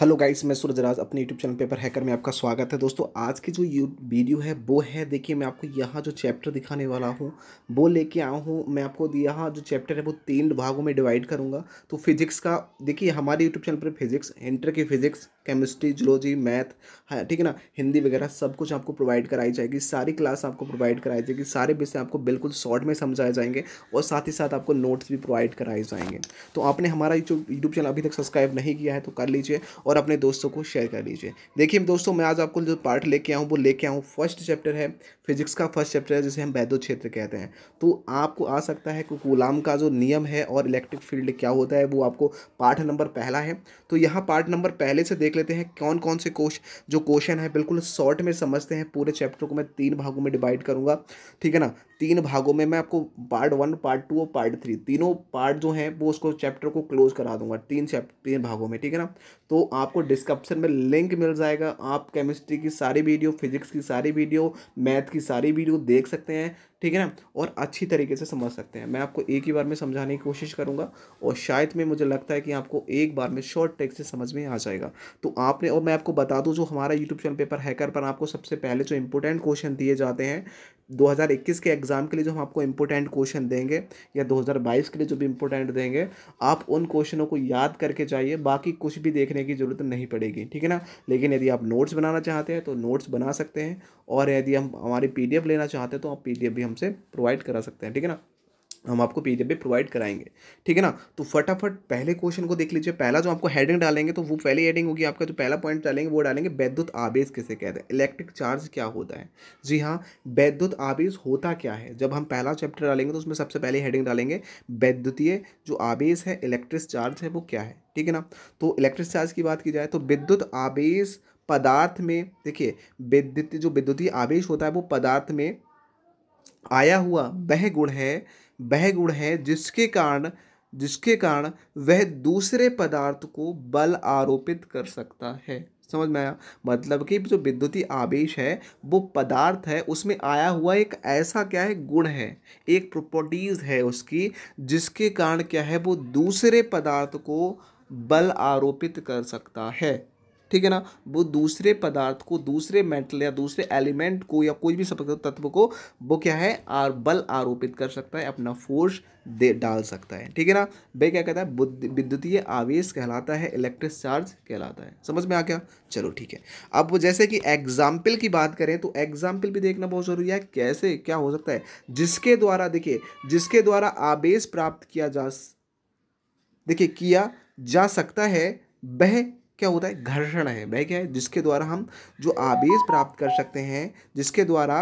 hello guys मैं सूरजराज अपने YouTube channel paper hacker में आपका स्वागत है दोस्तों आज की जो यू वीडियो है वो है देखिए मैं आपको यहाँ जो चैप्टर दिखाने वाला हूँ वो लेके आया हूँ मैं आपको यहाँ जो चैप्टर है वो तीन भागों में डिवाइड करूँगा तो फिजिक्स का देखिए हमारे यूट्यूब चैनल पर फिजिक्स इंटर की फिजिक्स केमिस्ट्री जूलॉजी मैथ है ठीक है ना हिंदी वगैरह सब कुछ आपको प्रोवाइड कराई जाएगी सारी क्लास आपको प्रोवाइड कराई जाएगी सारे विषय आपको बिल्कुल शॉर्ट में समझाए जाएंगे और साथ ही साथ आपको नोट्स भी प्रोवाइड कराए जाएंगे तो आपने हमारा जो यूट्यूब चैनल अभी तक सब्सक्राइब नहीं किया है तो कर लीजिए और अपने दोस्तों को शेयर कर लीजिए देखिए दोस्तों मैं आज आपको जो पार्ट लेके आऊँ वो लेके आऊँ फर्स्ट चैप्टर है फिजिक्स का फर्स्ट चैप्टर है जिसे हम वैद्य क्षेत्र कहते हैं तो आपको आ सकता है कि गुलाम का जो नियम है और इलेक्ट्रिक फील्ड क्या होता है वो आपको पार्ट नंबर पहला है तो यहाँ पार्ट नंबर पहले से देख देख लेते हैं कौन कौन से कोश जो क्वेश्चन है बिल्कुल शॉर्ट में समझते हैं पूरे चैप्टर को मैं तीन भागों में डिवाइड करूंगा ठीक है ना तीन भागों में मैं आपको पार्ट वन पार्ट टू और पार्ट थ्री तीनों पार्ट जो हैं वो उसको चैप्टर को क्लोज करा दूंगा तीन चैप्टर तीन भागों में ठीक है ना तो आपको डिस्क्रिप्शन में लिंक मिल जाएगा आप केमिस्ट्री की सारी वीडियो फिजिक्स की सारी वीडियो मैथ की सारी वीडियो देख सकते हैं ठीक है ना और अच्छी तरीके से समझ सकते हैं मैं आपको एक ही बार में समझाने की कोशिश करूँगा और शायद में मुझे लगता है कि आपको एक बार में शॉर्ट टेक्स से समझ में आ जाएगा तो आपने और मैं आपको बता दूँ जो हमारा यूट्यूब चैनल पेपर हैकर पर आपको सबसे पहले जो इंपॉर्टेंट क्वेश्चन दिए जाते हैं 2021 के एग्ज़ाम के लिए जो हम आपको इम्पोर्टेंट क्वेश्चन देंगे या 2022 के लिए जो भी इम्पोर्टेंट देंगे आप उन क्वेश्चनों को याद करके जाइए बाकी कुछ भी देखने की ज़रूरत नहीं पड़ेगी ठीक है ना लेकिन यदि आप नोट्स बनाना चाहते हैं तो नोट्स बना सकते हैं और यदि हम हमारी पी लेना चाहते हैं तो आप पी भी हमसे प्रोवाइड करा सकते हैं ठीक है ना हम आपको पी में प्रोवाइड कराएंगे ठीक है ना तो फटाफट पहले क्वेश्चन को देख लीजिए पहला जो आपको हेडिंग डालेंगे तो वो पहली हेडिंग होगी आपका जो पहला पॉइंट डालेंगे वो डालेंगे वैद्युत आवेश किसे कहते हैं इलेक्ट्रिक चार्ज क्या होता है जी हाँ वैद्युत आवेश होता क्या है जब हम पहला चैप्टर डालेंगे तो उसमें सबसे पहले हेडिंग डालेंगे वैद्युतीय जो आवेश है इलेक्ट्रिक चार्ज है वो क्या है ठीक है ना तो इलेक्ट्रिक चार्ज की बात की जाए तो विद्युत आवेश पदार्थ में देखिए विद्युत जो विद्युतीय आवेश होता है वो पदार्थ में आया हुआ वह गुण है वह गुण है जिसके कारण जिसके कारण वह दूसरे पदार्थ को बल आरोपित कर सकता है समझ में आया मतलब कि जो विद्युतीय आवेश है वो पदार्थ है उसमें आया हुआ एक ऐसा क्या है गुण है एक प्रॉपर्टीज़ है उसकी जिसके कारण क्या है वो दूसरे पदार्थ को बल आरोपित कर सकता है ठीक है ना वो दूसरे पदार्थ को दूसरे मेटल या दूसरे एलिमेंट को या कोई भी सपक तत्व को वो क्या है आर बल आरोपित कर सकता है अपना फोर्स दे डाल सकता है ठीक है ना वे क्या कहता है विद्युतीय आवेश कहलाता है इलेक्ट्रिक चार्ज कहलाता है समझ में आ गया चलो ठीक है अब वो जैसे कि एग्जाम्पल की बात करें तो एग्जाम्पल भी देखना बहुत ज़रूरी है कैसे क्या हो सकता है जिसके द्वारा देखिए जिसके द्वारा आवेश प्राप्त किया जा देखिए किया जा सकता है वह क्या होता है घर्षण है वह क्या है जिसके द्वारा हम जो आवेश प्राप्त कर सकते हैं जिसके द्वारा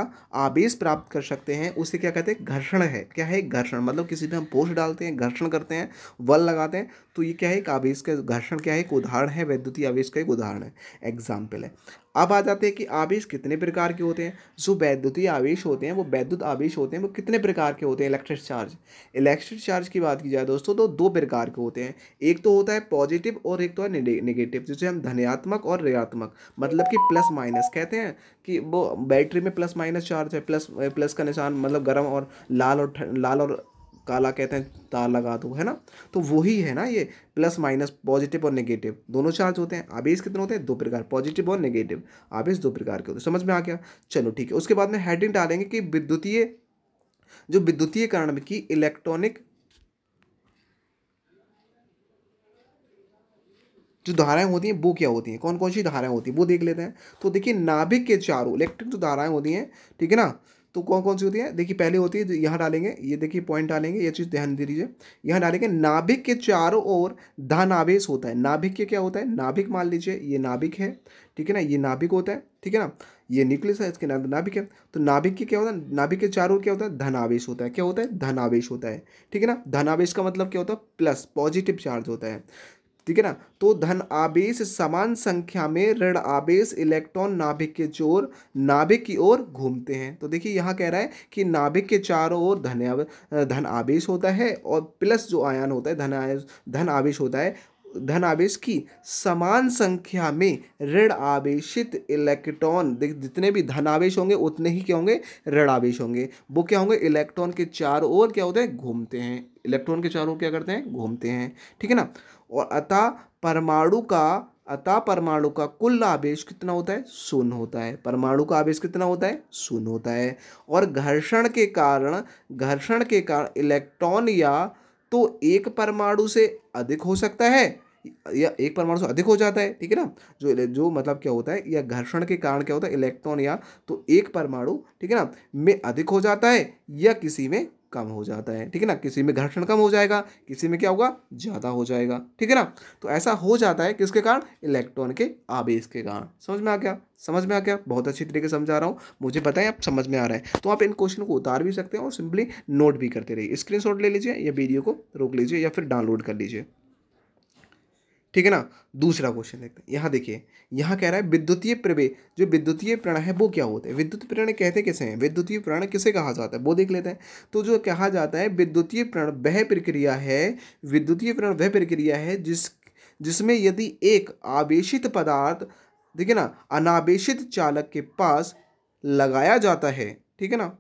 आवेश प्राप्त कर सकते हैं उसे क्या कहते हैं घर्षण है क्या है घर्षण मतलब किसी पे हम पोष डालते हैं घर्षण करते हैं वल लगाते हैं तो ये क्या है एक आवेश का घर्षण क्या है एक उदाहरण है वैद्युतीय आवेश का एक उदाहरण है एग्जाम्पल है अब आ जाते हैं कि आवेश कितने प्रकार के होते हैं जो वैद्युतीय आवेश होते हैं वो वैद्युत आवेश होते हैं वो कितने प्रकार के होते हैं इलेक्ट्रिक चार्ज इलेक्ट्रिक चार्ज की बात की जाए दोस्तों तो दो प्रकार के होते हैं एक तो होता है पॉजिटिव और एक तो है निगेटिव जिसे हम धनात्मक और ऋणात्मक मतलब कि प्लस माइनस कहते हैं कि वो बैटरी में प्लस माइनस चार्ज है प्लस प्लस का निशान मतलब गर्म और लाल और लाल और काला कहते हैं तार लगा दो है ना तो वही है ना ये प्लस माइनस पॉजिटिव और नेगेटिव दोनों चार्ज होते हैं आवेश कितने होते हैं दो प्रकार पॉजिटिव और नेगेटिव आवेश दो प्रकार के होते हैं समझ में आ गया चलो ठीक है उसके बाद में हेडिंग डालेंगे कि विद्युतीय जो विद्युतीय कारण की इलेक्ट्रॉनिक जो धाराएं होती हैं वो क्या होती हैं कौन कौन सी धाराएं होती हैं वो देख लेते हैं तो देखिए नाभिक के चारों इलेक्ट्रिक जो धाराएं होती हैं ठीक है ना तो कौन कौन सी होती है देखिए पहले होती है यहाँ डालेंगे ये देखिए पॉइंट डालेंगे ये चीज़ ध्यान दे दीजिए यहाँ डालेंगे नाभिक के चारों ओर धनावेश होता है नाभिक के क्या होता है नाभिक मान लीजिए ये नाभिक है ठीक है ना ये नाभिक होता है ठीक है ना ये न्यूक्लियस है इसके नाभिक है तो नाभिक के क्या होता है नाभिक के चारों क्या होता है धनावेश होता है क्या होता है धनावेश होता है ठीक है ना धनावेश का मतलब क्या होता है प्लस पॉजिटिव चार्ज होता है ठीक है ना तो धन आवेश समान संख्या में ऋण आवेश इलेक्ट्रॉन नाभिक के चोर नाभिक की ओर घूमते हैं तो देखिए यहाँ कह रहा है कि नाभिक के चारों ओर धन धन आवेश होता है और प्लस जो आयन होता है धन आयन धन आवेश होता है धन आवेश की समान संख्या में ऋण आवेशित इलेक्ट्रॉन देख जितने भी धनावेश होंगे उतने ही क्या होंगे ऋण आवेश होंगे वो क्या होंगे इलेक्ट्रॉन के चारों ओर क्या होते हैं घूमते हैं इलेक्ट्रॉन के चारों क्या करते हैं घूमते हैं ठीक है ना और अतः परमाणु का अतः परमाणु का कुल आवेश कितना होता है शून्य होता है परमाणु का आवेश कितना होता है शून्य होता है और घर्षण के कारण घर्षण के कारण इलेक्ट्रॉन या तो एक परमाणु से अधिक हो सकता है या एक परमाणु से अधिक हो जाता है ठीक है ना जो जो मतलब क्या होता है या घर्षण के कारण क्या होता है इलेक्ट्रॉन या तो एक परमाणु ठीक है ना में अधिक हो जाता है या किसी में कम हो जाता है ठीक है ना किसी में घर्षण कम हो जाएगा किसी में क्या होगा ज़्यादा हो जाएगा ठीक है ना तो ऐसा हो जाता है किसके कारण इलेक्ट्रॉन के आवेश के कारण समझ में आ गया समझ में आ गया बहुत अच्छी तरीके समझा रहा हूँ मुझे पता है आप समझ में आ रहा है तो आप इन क्वेश्चन को उतार भी सकते हैं और सिंपली नोट भी करते रहिए स्क्रीन ले लीजिए या वीडियो को रोक लीजिए या फिर डाउनलोड कर लीजिए ठीक है ना दूसरा क्वेश्चन देखते हैं यहाँ देखिए यहाँ कह रहा है विद्युतीय प्रवे जो विद्युतीय प्रण है वो क्या होते हैं विद्युत प्रण कहते किसे हैं विद्युतीय प्रण किसे कहा जाता है वो देख लेते हैं तो जो कहा जाता है विद्युतीय प्रण वह प्रक्रिया है विद्युतीय प्रण वह प्रक्रिया है जिस जिसमें यदि एक आवेशित पदार्थ देखिए ना अनावेशित चालक के पास लगाया जाता है ठीक है ना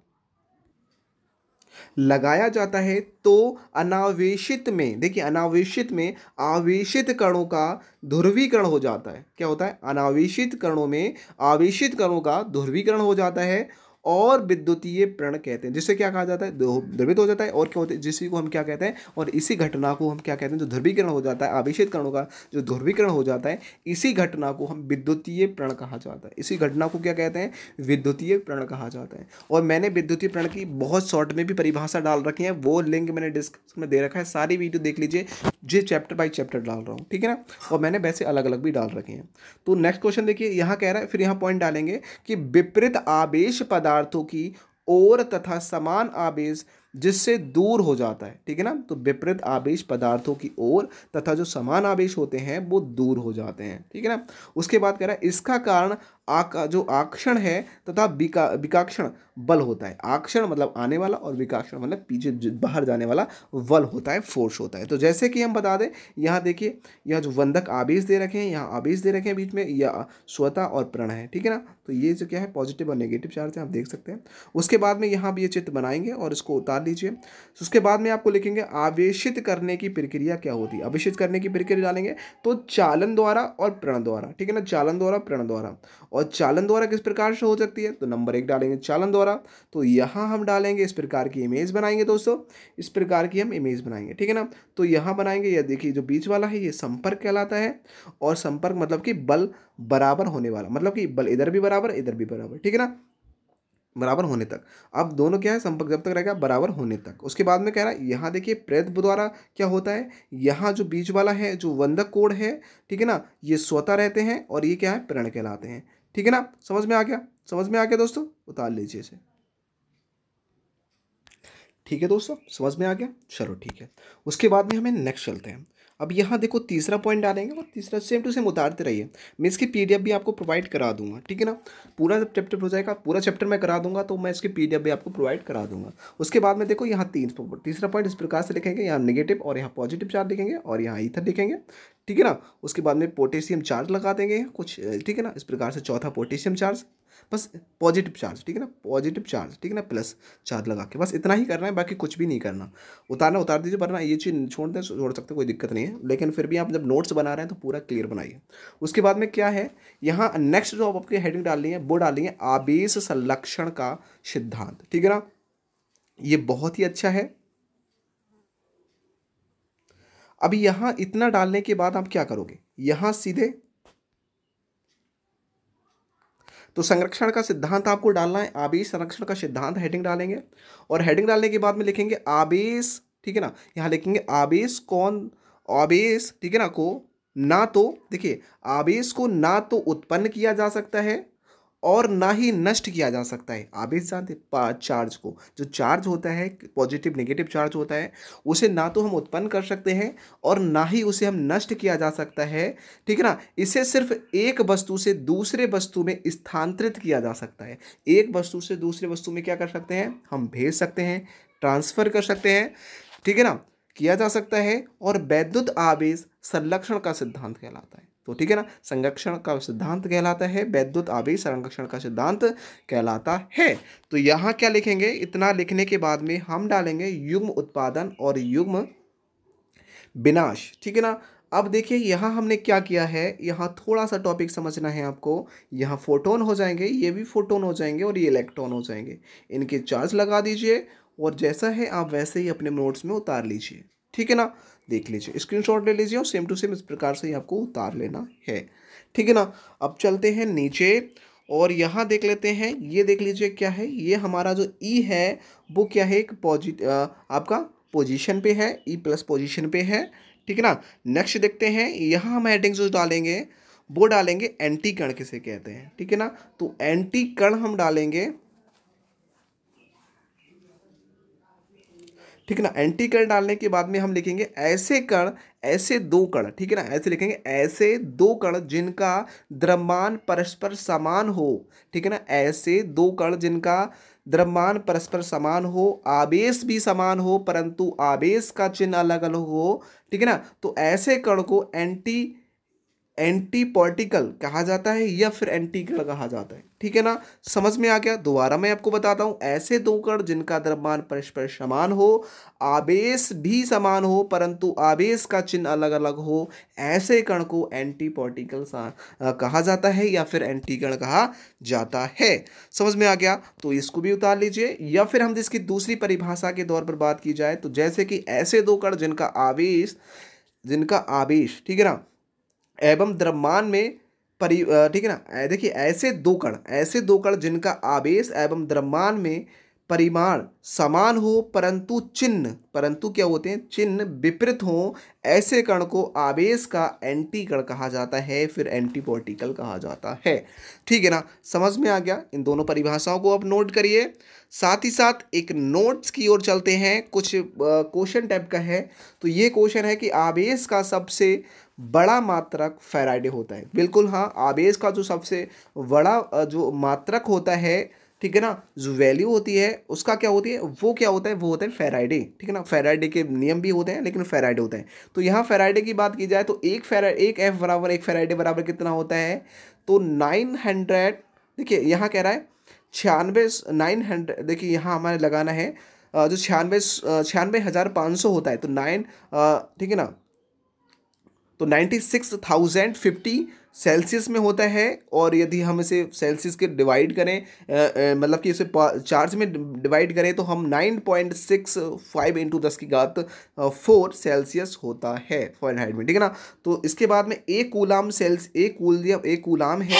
लगाया जाता है तो अनावेशित में देखिए अनावेशित में आवेशित कणों का ध्रुवीकरण हो जाता है क्या होता है अनावेशित कणों में आवेशित कणों का ध्रुवीकरण हो जाता है और विद्युतीय प्रण कहते हैं जिसे क्या कहा जाता है ध्रुवित हो जाता है और क्या होता है जिसी को हम क्या कहते हैं और इसी घटना को हम क्या कहते हैं जो ध्रुवीकरण हो जाता है आवेशित करणों का जो ध्रुवीकरण हो जाता है इसी घटना को हम विद्युतीय प्रण कहा जाता है इसी घटना को क्या कहते हैं विद्युतीय प्रण कहा जाता है और मैंने विद्युतीय प्रण की बहुत शॉर्ट में भी परिभाषा डाल रखी है वो लिंक मैंने डिस्क्रिप्शन में दे रखा है सारी वीडियो देख लीजिए जो चैप्टर बाई चैप्टर डाल रहा हूँ ठीक है ना और मैंने वैसे अलग अलग भी डाल रखे हैं तो नेक्स्ट क्वेश्चन देखिए यहाँ कह रहा है फिर यहाँ पॉइंट डालेंगे कि विपरीत आवेश पदार्थ पदार्थों की ओर तथा समान आवेश जिससे दूर हो जाता है ठीक है ना तो विपरीत आवेश पदार्थों की ओर तथा जो समान आवेश होते हैं वो दूर हो जाते हैं ठीक है ना उसके बाद कह रहा है इसका कारण आका जो आक्षण है तथा विका विकाक्षण बल होता है आक्षण मतलब आने वाला और विकाक्षण मतलब पीछे बाहर जाने वाला बल होता है फोर्स होता है तो जैसे कि हम बता दें यहाँ देखिए यह जो वंदक आवेश दे रखे हैं यहाँ आवेश दे रखे हैं बीच में यह स्वता और प्रण है ठीक है ना तो ये जो क्या है पॉजिटिव और नेगेटिव चार्ज है आप देख सकते हैं उसके बाद में यहाँ भी ये चित्र बनाएंगे और इसको उतार लीजिए उसके बाद में आपको लिखेंगे आवेशित करने की प्रक्रिया क्या होती है आवेशित करने की प्रक्रिया डालेंगे तो चालन द्वारा और प्रण द्वारा ठीक है ना चालन द्वारा प्रण द्वारा और चालन द्वारा किस प्रकार से हो सकती है तो नंबर एक डालेंगे चालन द्वारा तो यहाँ हम डालेंगे इस प्रकार की इमेज बनाएंगे दोस्तों इस प्रकार की हम इमेज बनाएंगे ठीक है ना तो यहाँ बनाएंगे यह देखिए जो बीच वाला है ये संपर्क कहलाता है और संपर्क मतलब कि बल बराबर होने वाला मतलब कि बल इधर भी बराबर इधर भी बराबर ठीक है ना बराबर होने तक अब दोनों क्या है संपर्क जब तक रहेगा बराबर होने तक उसके बाद में कह रहा है यहाँ देखिए प्रेत द्वारा क्या होता है यहाँ जो बीच वाला है जो वंदक कोड है ठीक है ना ये स्वतः रहते हैं और ये क्या है प्रण कहलाते हैं ठीक है ना समझ में आ गया समझ में आ गया दोस्तों उतार लीजिए इसे ठीक है दोस्तों समझ में आ गया चलो ठीक है उसके बाद में हमें नेक्स्ट चलते हैं अब यहाँ देखो तीसरा पॉइंट डालेंगे और तीसरा सेम टू सेम उतारते रहिए मैं इसकी एफ भी आपको प्रोवाइड करा दूंगा ठीक है ना पूरा जब चैप्टर हो जाएगा पूरा चैप्टर मैं करा दूंगा तो मैं इसकी एफ भी आपको प्रोवाइड करा दूंगा उसके बाद में देखो यहाँ तीन तीसरा पॉइंट इस प्रकार से लिखेंगे यहाँ निगेटिव और यहाँ पॉजिटिव चार्ज लिखेंगे और यहाँ ईथर लिखेंगे ठीक है ना उसके बाद में पोटेशियम चार्ज लगा देंगे कुछ ठीक है ना इस प्रकार से चौथा पोटेशियम चार्ज बस पॉजिटिव चार्ज ठीक है ना पॉजिटिव चार्ज ठीक है ना प्लस चार्ज लगा के बस इतना ही करना है बाकी कुछ भी नहीं करना उतारना उतार दीजिए वरना ये चीज़ छोड़ दें छोड़ सकते कोई दिक्कत नहीं है लेकिन फिर भी आप जब नोट्स बना रहे हैं तो पूरा क्लियर बनाइए उसके बाद में क्या है यहाँ नेक्स्ट जो आपकी हेडिंग डालनी है वो डालनी है आवेश संलक्षण का सिद्धांत ठीक है ना ये बहुत ही अच्छा है अभी यहाँ इतना डालने के बाद आप क्या करोगे यहाँ सीधे तो संरक्षण का सिद्धांत आपको डालना है आवेश संरक्षण का सिद्धांत हेडिंग डालेंगे और हेडिंग डालने के बाद में लिखेंगे आवेश ठीक है ना यहाँ लिखेंगे आवेश कौन आवेश ठीक है ना को ना तो देखिए आवेश को ना तो उत्पन्न किया जा सकता है और ना ही नष्ट किया जा सकता है आप इस जानते चार्ज को जो चार्ज होता है पॉजिटिव नेगेटिव चार्ज होता है उसे ना तो हम उत्पन्न कर सकते हैं और ना ही उसे हम नष्ट किया जा सकता है ठीक है ना इसे सिर्फ एक वस्तु से दूसरे वस्तु में स्थानांतरित किया जा सकता है एक वस्तु से दूसरे वस्तु में क्या कर सकते हैं हम भेज सकते हैं ट्रांसफ़र कर सकते हैं ठीक है ना किया जा सकता है और वैद्युत आवेश संरक्षण का सिद्धांत कहलाता है तो ठीक है ना संरक्षण का सिद्धांत कहलाता है वैद्युत आवेश संरक्षण का सिद्धांत कहलाता है तो यहाँ क्या लिखेंगे इतना लिखने के बाद में हम डालेंगे युग्म उत्पादन और युग्म विनाश ठीक है ना अब देखिए यहाँ हमने क्या किया है यहाँ थोड़ा सा टॉपिक समझना है आपको यहाँ फोटोन हो जाएंगे ये भी फोटोन हो जाएंगे और ये इलेक्ट्रॉन हो जाएंगे इनके चार्ज लगा दीजिए और जैसा है आप वैसे ही अपने नोट्स में उतार लीजिए ठीक है ना देख लीजिए स्क्रीनशॉट ले लीजिए और सेम टू सेम इस प्रकार से ही आपको उतार लेना है ठीक है ना अब चलते हैं नीचे और यहाँ देख लेते हैं ये देख लीजिए क्या है ये हमारा जो ई e है वो क्या है एक पॉजिट आपका पोजिशन पे है ई प्लस पोजिशन पे है ठीक है ना नेक्स्ट देखते हैं यहाँ हम हेडिंग जो डालेंगे वो डालेंगे एंटी कण किसे कहते हैं ठीक है ना तो एंटी कण हम डालेंगे ठीक है ना एंटी कण डालने के बाद में हम लिखेंगे ऐसे कण ऐसे दो कण ठीक है ना ऐसे लिखेंगे ऐसे दो कण जिनका द्रव्यमान परस्पर समान हो ठीक है ना ऐसे दो कण जिनका द्रव्यमान परस्पर समान हो आवेश भी समान हो परंतु आवेश का चिन्ह अलग अलग हो ठीक है ना तो ऐसे कण को एंटी एंटी पॉलिटिकल कहा जाता है या फिर एंटीकल कहा जाता है ठीक है ना समझ में आ गया दोबारा मैं आपको बताता हूँ ऐसे दो कण जिनका द्रव्यमान परस्पर समान हो आवेश भी समान हो परंतु आवेश का चिन्ह अलग अलग हो ऐसे कण को एंटी पॉलिटिकल कहा जाता है या फिर एंटी कण कहा जाता है समझ में आ गया तो इसको भी उतार लीजिए या फिर हम इसकी दूसरी परिभाषा के तौर पर बात की जाए तो जैसे कि ऐसे दो कण जिनका आवेश जिनका आवेश ठीक है ना एवं द्रव्यमान में परि ठीक है ना देखिए ऐसे दो कण ऐसे दो कण जिनका आवेश एवं द्रव्यमान में परिमाण समान हो परंतु चिन्ह परंतु क्या होते हैं चिन्ह विपरीत हो ऐसे कण को आवेश का एंटी कण कहा जाता है फिर एंटी एंटीबॉटिकल कहा जाता है ठीक है ना समझ में आ गया इन दोनों परिभाषाओं को आप नोट करिए साथ ही साथ एक नोट्स की ओर चलते हैं कुछ क्वेश्चन टाइप का है तो ये क्वेश्चन है कि आवेश का सबसे बड़ा मात्रक फेराइडे होता है बिल्कुल हाँ आवेश का जो सबसे बड़ा जो मात्रक होता है ठीक है ना जो वैल्यू होती है उसका क्या होती है वो क्या होता है वो होता है फेराइडे ठीक है ना फेराइडे के नियम भी होते हैं लेकिन फेराइडे होते हैं तो यहाँ फेराइडे की बात की जाए तो एक फेरा एक एफ बराबर एक फेराइडे बराबर कितना होता है तो नाइन हंड्रेड देखिए यहाँ कह रहा है छियानवे नाइन हंड्रेड देखिए यहाँ हमारे लगाना है जो छियानवे छियानवे हज़ार पाँच सौ होता है तो नाइन ठीक है ना तो ninety six thousand fifty celsius में होता है और यदि हम इसे सेल्सियस के डिवाइड करें मतलब कि इसे चार्ज में डिवाइड करें तो हम nine point six five into दस की गात फोर सेल्सियस होता है हाइड में ठीक है ना तो इसके बाद में एक कूलाम सेल्स एक कूल एक कूलाम है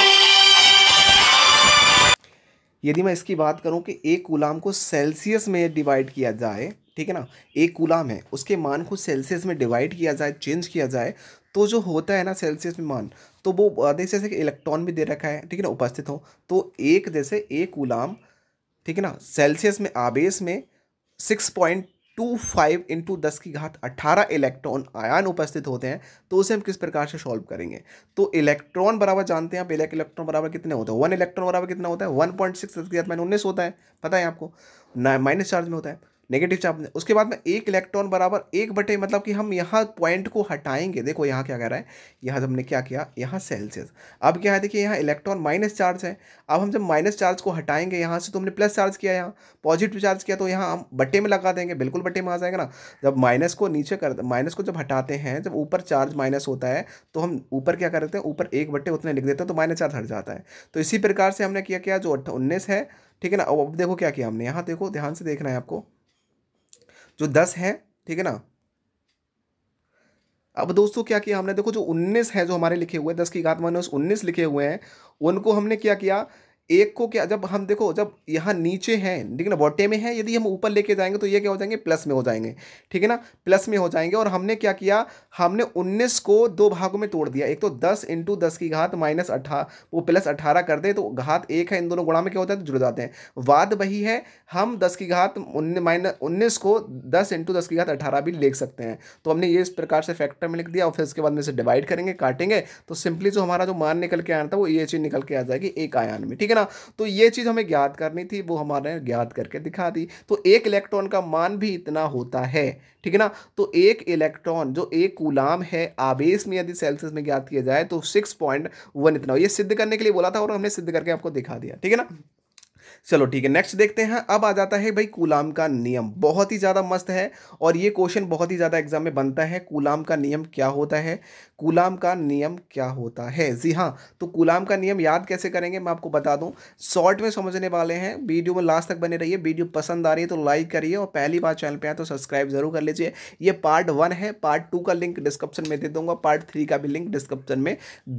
यदि मैं इसकी बात करूं कि एक कूलाम को सेल्सियस में डिवाइड किया जाए ठीक है ना एक कूलाम है उसके मान को सेल्सियस में डिवाइड किया जाए चेंज किया जाए तो जो होता है ना सेल्सियस में मान तो वो देख जैसे कि इलेक्ट्रॉन भी दे रखा है ठीक है ना उपस्थित हो तो एक जैसे एक गुलाम ठीक है ना सेल्सियस में आवेश में six point two five into दस की घात अट्ठारह इलेक्ट्रॉन आयन उपस्थित होते हैं तो उसे हम किस प्रकार से सॉल्व करेंगे तो इलेक्ट्रॉन बराबर जानते हैं आप एक इलेक्ट्रॉन बराबर कितने होते हैं वन इलेक्ट्रॉन बराबर कितना होता है वन पॉइंट सिक्स दस की घात माइनस उन्नीस होता है पता है आपको माइनस चार्ज में होता है नेगेटिव चार्ज उसके बाद में एक इलेक्ट्रॉन बराबर एक बटे मतलब कि हम यहाँ पॉइंट को हटाएंगे देखो यहाँ क्या कह रहा है यहाँ हमने क्या किया यहाँ सेल्सियस अब क्या है देखिए यहाँ इलेक्ट्रॉन माइनस चार्ज है अब हम जब माइनस चार्ज को हटाएंगे यहाँ से तो हमने प्लस चार्ज किया यहाँ पॉजिटिव चार्ज किया तो यहाँ हम बटे में लगा देंगे बिल्कुल बटे में आ जाएगा ना जब माइनस को नीचे कर माइनस को जब हटाते हैं जब ऊपर चार्ज माइनस होता है तो हम ऊपर क्या करते हैं ऊपर एक बटे उतने लिख देते हैं तो माइनस चार्ज हट जाता है तो इसी प्रकार से हमने किया जो उन्नीस है ठीक है ना अब देखो क्या किया हमने यहाँ देखो ध्यान से देखना है आपको जो दस है ठीक है ना अब दोस्तों क्या किया हमने देखो जो उन्नीस है जो हमारे लिखे हुए दस की घात माइनस उन्नीस लिखे हुए हैं उनको हमने क्या किया एक को क्या जब हम देखो जब यहाँ नीचे हैं ठीक है ना बॉटे में है यदि हम ऊपर लेके जाएंगे तो ये क्या हो जाएंगे प्लस में हो जाएंगे ठीक है ना प्लस में हो जाएंगे और हमने क्या किया हमने 19 को दो भागों में तोड़ दिया एक तो 10 इंटू दस की घात माइनस अठा वो प्लस अठारह कर दे तो घात एक है इन दोनों गुणा में क्या होता है तो जुड़ जाते हैं वाद वही है हम दस की घात माइनस उन्नीस को दस इंटू दस की घात अठारह भी लिख सकते हैं तो हमने ये इस प्रकार से फैक्टर में लिख दिया और फिर उसके बाद में इसे डिवाइड करेंगे काटेंगे तो सिंपली जो हमारा जो मान निकल के आना था वो ये चीज़ निकल के आ जाएगी एक आयान में ठीक है है ना तो ये चीज़ हमें ज्ञात करनी थी वो हमारे ज्ञात करके दिखा दी तो एक इलेक्ट्रॉन का मान भी इतना होता है ठीक है ना तो एक इलेक्ट्रॉन जो एक गुलाम है आवेश में यदि सेल्सियस में ज्ञात किया जाए तो सिक्स पॉइंट वन इतना ये सिद्ध करने के लिए बोला था और हमने सिद्ध करके आपको दिखा दिया ठीक है ना चलो ठीक है नेक्स्ट देखते हैं अब आ जाता है भाई कुलाम का नियम बहुत ही ज़्यादा मस्त है और ये क्वेश्चन बहुत ही ज़्यादा एग्जाम में बनता है कुलाम का नियम क्या होता है कुलाम का नियम क्या होता है जी हाँ तो कुलाम का नियम याद कैसे करेंगे मैं आपको बता दूँ शॉर्ट में समझने वाले हैं वीडियो में लास्ट तक बने रहिए वीडियो पसंद आ रही है तो लाइक करिए और पहली बार चैनल पर आए तो सब्सक्राइब जरूर कर लीजिए ये पार्ट वन है पार्ट टू का लिंक डिस्क्रिप्शन में दे दूंगा पार्ट थ्री का भी लिंक डिस्क्रिप्शन में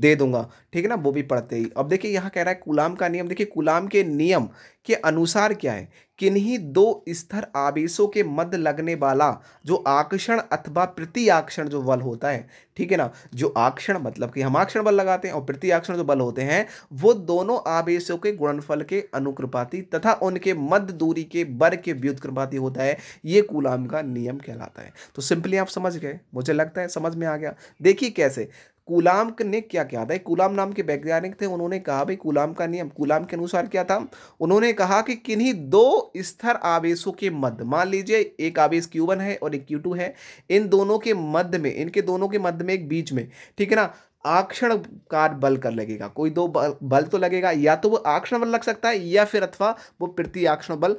दे दूंगा ठीक है ना वो भी पढ़ते ही अब देखिए यहाँ कह रहा है गुलाम का नियम देखिए गुलाम के नियम के अनुसार क्या है किन्हीं दो स्तर आवेशों के मध्य लगने वाला जो आकर्षण अथवा प्रति आकर्षण जो बल होता है ठीक है ना जो आकर्षण मतलब कि हम आकर्षण बल लगाते हैं और प्रति आकर्षण जो बल होते हैं वो दोनों आवेशों के गुणनफल के अनुकृपाती तथा उनके मध्य दूरी के बर के व्युत्कृपाती होता है ये कुलाम का नियम कहलाता है तो सिंपली आप समझ गए मुझे लगता है समझ में आ गया देखिए कैसे कुलाम ने क्या कहा था कुलाम नाम के वैज्ञानिक थे उन्होंने कहा भाई कुलाम का नियम कुलाम के अनुसार क्या था उन्होंने कहा कि किन्हीं दो स्थिर आवेशों के मध्य मान लीजिए एक आवेश क्यू है और एक क्यू है इन दोनों के मध्य में इनके दोनों के मध्य में एक बीच में ठीक है ना आक्षण कार बल कर लगेगा कोई दो बल, बल तो लगेगा या तो वो आक्षण बल लग सकता है या फिर अथवा वो प्रति आक्षण बल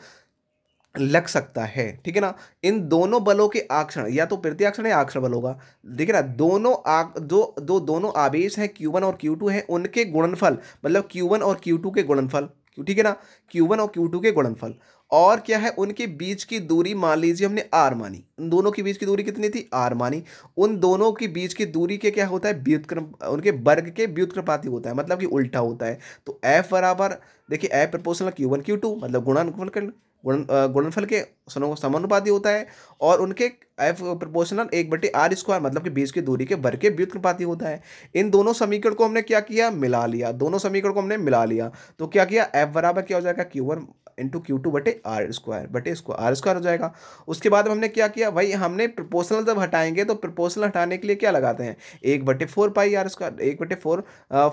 लग सकता है ठीक है ना इन दोनों बलों के आक्षण या तो प्रत्याक्षण या आक्षण बल होगा देखिए ना दोनों आ दो, दो दोनों आवेश हैं Q1 और Q2 हैं उनके गुणनफल मतलब Q1 और Q2 के गुणनफल ठीक है ना Q1 और Q2 के गुणनफल और क्या है उनके बीच की दूरी मान लीजिए हमने आर मानी उन दोनों के बीच की दूरी कितनी थी आर मानी उन दोनों के बीच की दूरी के क्या होता है व्युतक्रम उनके वर्ग के व्युतक्रपाती होता है मतलब कि उल्टा होता है तो एफ बराबर देखिए F proportional q one Q two मतलब गुणानुकूल गुण गुणनफल के समानुपाती होता है और उनके एफ प्रपोशनल एक बटे आर स्क्वायर मतलब कि बीच की दूरी के वर्ग के व्युत्क्रपाती होता है इन दोनों समीकरण को हमने क्या किया मिला लिया दोनों समीकरण को हमने मिला लिया तो क्या किया एफ बराबर क्या हो जाएगा q one into q two बटे आर स्क्वायर बटे आर स्क्वायर हो जाएगा उसके बाद हमने क्या किया भाई हमने प्रपोशनल जब हटाएंगे तो प्रपोर्शनल हटाने के लिए क्या लगाते हैं एक बटे फोर पाई आर स्क्वायर एक बटे फोर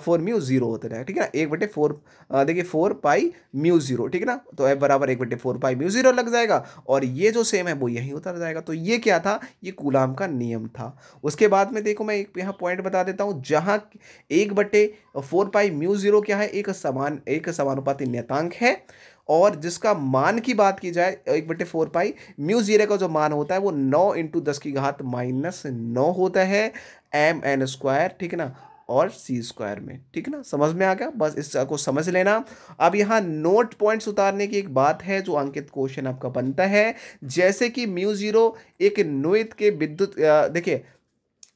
फोर म्यू जीरो होता है ठीक है ना एक बटे फोर देखिए फोर पाई म्यू जीरो ठीक है ना तो एफ बराबर एक बटे फोर पाई म्यू ज़ीरो लग जाएगा और ये जो सेम है वो यहीं उतर जाएगा तो ये क्या था ये कूलाम का नियम था उसके बाद में देखो मैं एक यहाँ पॉइंट बता देता हूँ जहाँ एक बटे फोर पाई म्यू ज़ीरो क्या है एक समान एक समानुपाति नियतांक है और जिसका मान की बात की जाए एक बटे फोर पाई म्यू जीरो का जो मान होता है वो नौ इंटू दस की घात माइनस नौ होता है एम एन स्क्वायर ठीक है ना और सी स्क्वायर में ठीक है ना समझ में आ गया बस इसको समझ लेना अब यहाँ नोट पॉइंट्स उतारने की एक बात है जो अंकित क्वेश्चन आपका बनता है जैसे कि म्यू जीरो एक नोत के विद्युत देखिए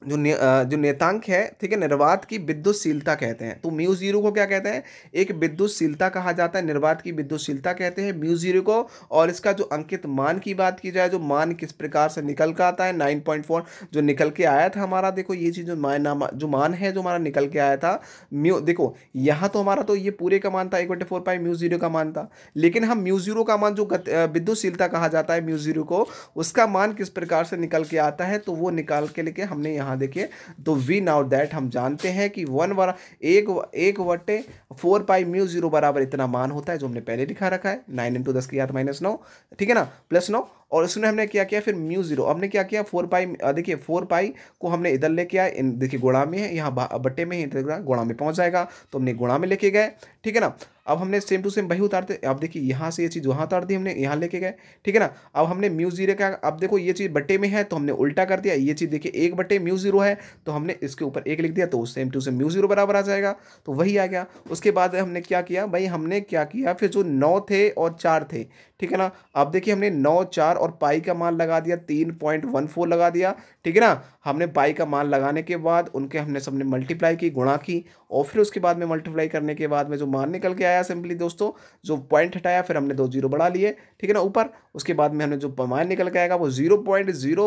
जो ने, जो नेतांक है ठीक है निर्वात की विद्युतशीलता कहते हैं तो म्यू जीरो को क्या कहते हैं एक विद्युतशीलता कहा जाता है निर्वात की विद्युतशीलता कहते हैं म्यू जीरो को और इसका जो अंकित मान की बात की जाए जो मान किस प्रकार से निकल कर आता है नाइन पॉइंट फोर जो निकल के आया था हमारा देखो ये चीज़ जो मान जो मान है जो हमारा निकल के आया था म्यू देखो यहाँ तो हमारा तो ये पूरे का मान था एक बटे फोर पाई म्यू जीरो का मान था लेकिन हम म्यू जीरो का मान जो विद्युतशीलता कहा जाता है म्यू जीरो को उसका मान किस प्रकार से निकल के आता है तो वो निकाल के लेके हमने यहाँ यहाँ देखिए तो वी नाउ दैट हम जानते हैं कि वन बरा एक एक वटे फोर पाई म्यू जीरो बराबर इतना मान होता है जो हमने पहले दिखा रखा है नाइन इंटू दस की याद माइनस नौ ठीक है ना प्लस नौ और उसमें हमने क्या किया फिर म्यू जीरो हमने क्या किया फोर पाई देखिए फोर पाई को हमने इधर लेके आए देखिए गुणा में है यहाँ बट्टे में ही गुणा में पहुँच जाएगा तो हमने गुणा में लेके गए ठीक है ना अब हमने सेम टू सेम वही उतारते अब देखिए यहाँ से ये चीज़ वहाँ उतार दी हमने यहाँ लेके गए ठीक है ना अब हमने म्यू जीरो का अब देखो ये चीज़ बट्टे में है तो हमने उल्टा कर दिया ये चीज़ देखिए एक बट्टे म्यू जीरो है तो हमने इसके ऊपर एक लिख दिया तो same to same mu zero बराबर आ जाएगा तो वही आ गया उसके बाद हमने क्या किया भाई हमने क्या किया फिर जो नौ थे और चार थे ठीक है ना अब देखिए हमने नौ चार और पाई का मान लगा दिया तीन पॉइंट वन फोर लगा दिया ठीक है ना हमने पाई का मान लगाने के बाद उनके हमने सबने मल्टीप्लाई की गुणा की और फिर उसके बाद में मल्टीप्लाई करने के बाद में जो बाहर निकल के आया सिंपली दोस्तों जो पॉइंट हटाया फिर हमने दो जीरो बढ़ा लिए ठीक है ना ऊपर उसके बाद में हमने जो बाहर निकल के आएगा वो zero point zero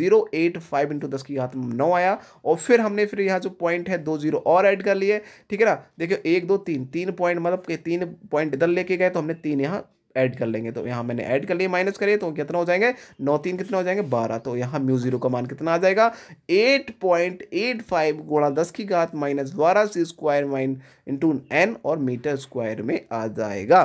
zero eight five into दस की घात नौ आया और फिर हमने फिर यहाँ जो पॉइंट है दो जीरो और ऐड कर लिए ठीक है ना देखियो एक दो तीन तीन पॉइंट मतलब के तीन पॉइंट इधर लेके गए तो हमने तीन यहाँ ऐड कर लेंगे तो यहाँ मैंने ऐड कर लिया माइनस करिए तो कितना हो जाएंगे नौ तीन कितने हो जाएंगे बारह तो यहाँ म्यू जीरो का मान कितना आ जाएगा एट पॉइंट एट फाइव गुणा दस की घात माइनस बारह C square minus into N और मीटर स्क्वायर में आ जाएगा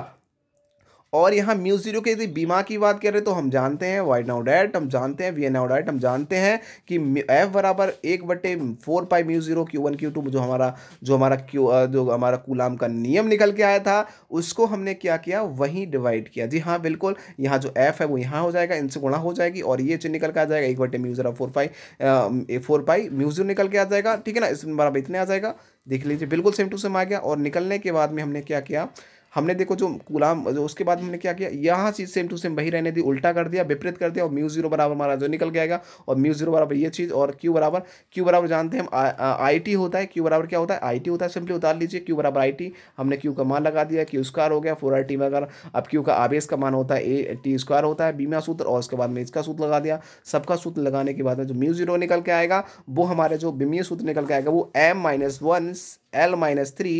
और यहाँ म्यू जीरो के यदि बीमा की बात कर रहे तो हम जानते हैं वाइट नाउ डैट हम जानते हैं वी नाउ डैट हम जानते हैं कि एफ बराबर एक बटे four pi mu zero Q one Q two जो हमारा जो हमारा क्यू जो हमारा कुलाम का नियम निकल के आया था उसको हमने क्या किया वहीं डिवाइड किया जी हाँ बिल्कुल यहाँ जो एफ है वो यहाँ हो जाएगा इनसे गुणा हो जाएगी और ये चीज निकल के आ जाएगा एक बटे mu zero four pi four pi mu zero निकल के आ जाएगा ठीक है ना इसमें बराबर इतने आ जाएगा देख लीजिए बिल्कुल सेम टू सेम आ गया और निकलने के बाद में हमने क्या किया हमने देखो जो गुलाम जो उसके बाद हमने क्या किया यहाँ चीज़ सेम टू सेम वही रहने दी उल्टा कर दिया विपरीत कर दिया और म्यू जीरो बराबर हमारा जो निकल के आएगा और म्यू जीरो बराबर ये चीज़ और क्यू बराबर क्यू बराबर जानते हैं आई टी होता है क्यू बराबर क्या होता है आई टी होता है सिंपली उतार लीजिए क्यू बराबर आई टी हमने क्यू का मान लगा दिया क्यू स्क्वायर हो गया फोर आर टी में अगर अब क्यू का आवेश का मान होता है ए टी स्क्वायर होता है बीमा सूत्र और उसके बाद में इसका सूत्र लगा दिया सबका सूत्र लगाने के बाद में जो म्यू जीरो निकल के आएगा वो हमारे जो बिमीय सूत्र निकल के आएगा वो M minus one L minus three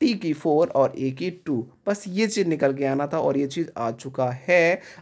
T की फोर और ए की टू बस ये चीज़ निकल के आना था और ये चीज़ आ चुका है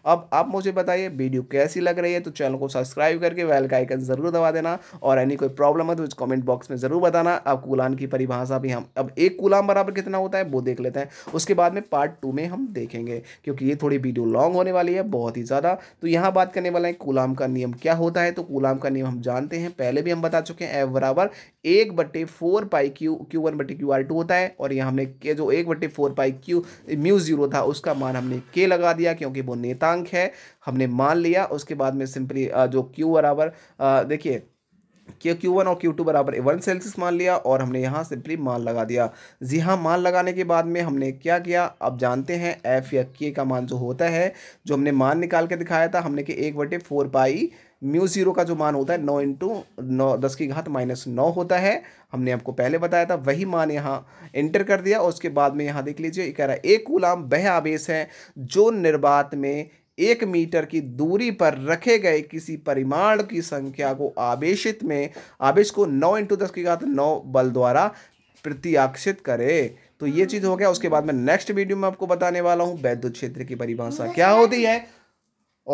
अब आप मुझे बताइए वीडियो कैसी लग रही है तो चैनल को सब्सक्राइब करके वेल का आइकन ज़रूर दबा देना और एनी कोई प्रॉब्लम है तो कमेंट बॉक्स में ज़रूर बताना अब कूलान की परिभाषा भी हम अब एक कूलान बराबर कितना होता है वो देख लेते हैं उसके बाद में पार्ट टू में हम देखेंगे क्योंकि ये थोड़ी वीडियो लॉन्ग होने वाली है बहुत ही ज़्यादा तो यहाँ बात करने वाला है कूलाम का नियम क्या होता है तो कूलाम का नियम हम जानते हैं पहले भी हम बता चुके हैं एफ बराबर एक बटे four pi Q Q one बटे क्यू आर टू होता है और यहाँ हमने के जो एक बट्टे four pi Q mu zero था उसका मान हमने के लगा दिया क्योंकि वो नेतांक है हमने मान लिया उसके बाद में सिंपली जो क्यू बराबर देखिए के क्यू वन और क्यू टू बराबर वन सेल्सियस मान लिया और हमने यहाँ सिंपली मान लगा दिया जी हाँ मान लगाने के बाद में हमने क्या किया अब जानते हैं एफ या के का मान जो होता है जो हमने मान निकाल के दिखाया था हमने कि एक बटे फोर पाई म्यू जीरो का जो मान होता है नौ इंटू नौ दस की घात माइनस नौ होता है हमने आपको पहले बताया था वही मान यहाँ एंटर कर दिया और उसके बाद में यहाँ देख लीजिए कह रहा है एक गुलाम वह आवेश है जो निर्बात में एक मीटर की दूरी पर रखे गए किसी परिमाण की संख्या को आवेशित में आवेश को नौ इंटू दस की घात नौ बल द्वारा प्रत्याक्षित करे तो ये चीज़ हो गया उसके बाद में नेक्स्ट वीडियो में आपको बताने वाला हूँ वैद्युत क्षेत्र की परिभाषा क्या होती है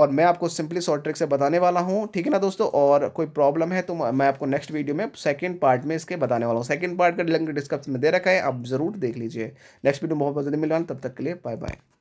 और मैं आपको सिंपली शॉर्ट ट्रिक से बताने वाला हूँ ठीक है ना दोस्तों और कोई प्रॉब्लम है तो मैं आपको नेक्स्ट वीडियो में सेकंड पार्ट में इसके बताने वाला हूँ सेकंड पार्ट का लिंक डिस्क्रिप्शन में दे रखा है आप जरूर देख लीजिए नेक्स्ट वीडियो बहुत बहुत जल्दी मिलवाना तब तक के लिए बाय बाय